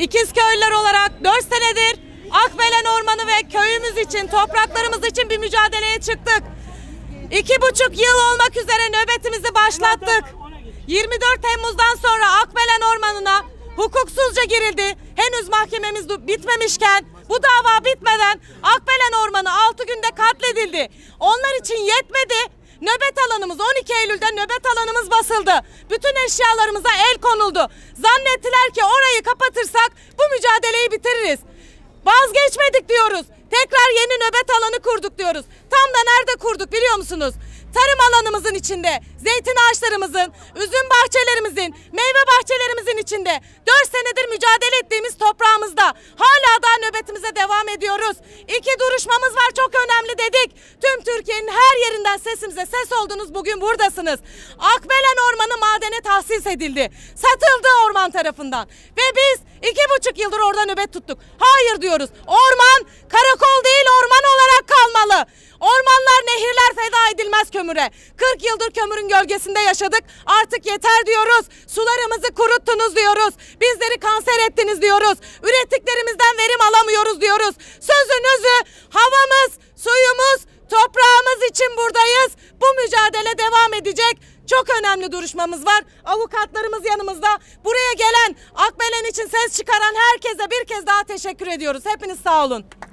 İkiz köylüler olarak 4 senedir Akbelen Ormanı ve köyümüz için, topraklarımız için bir mücadeleye çıktık. İki buçuk yıl olmak üzere nöbetimizi başlattık. 24 Temmuz'dan sonra Akbelen Ormanı'na hukuksuzca girildi. Henüz mahkememiz bitmemişken, bu dava bitmeden Akbelen Ormanı 6 günde katledildi. Onlar için yetmedi, Nöbet alanımız 12 Eylül'de nöbet alanımız basıldı. Bütün eşyalarımıza el konuldu. Zannettiler ki orayı kapatırsak bu mücadeleyi bitiririz. Vazgeçmedik diyoruz. Tekrar yeni nöbet alanı kurduk diyoruz. Tam da nerede kurduk biliyor musunuz? Tarım alanımızın içinde, zeytin ağaçlarımızın, üzüm bahçelerimizin, meyve bahçelerimizin içinde 4 senedir mücadele ettiğimiz toprağımızda hala daha nöbet ediyoruz. İki duruşmamız var çok önemli dedik. Tüm Türkiye'nin her yerinden sesimize ses oldunuz bugün buradasınız. Akbelen Ormanı madene tahsis edildi. Satıldı orman tarafından. Ve biz iki buçuk yıldır orada nöbet tuttuk. Hayır diyoruz. Orman karakol değil Ormanlar, nehirler feda edilmez kömüre. 40 yıldır kömürün gölgesinde yaşadık. Artık yeter diyoruz. Sularımızı kuruttunuz diyoruz. Bizleri kanser ettiniz diyoruz. Ürettiklerimizden verim alamıyoruz diyoruz. Sözünüzü havamız, suyumuz, toprağımız için buradayız. Bu mücadele devam edecek. Çok önemli duruşmamız var. Avukatlarımız yanımızda. Buraya gelen Akbelen için ses çıkaran herkese bir kez daha teşekkür ediyoruz. Hepiniz sağ olun.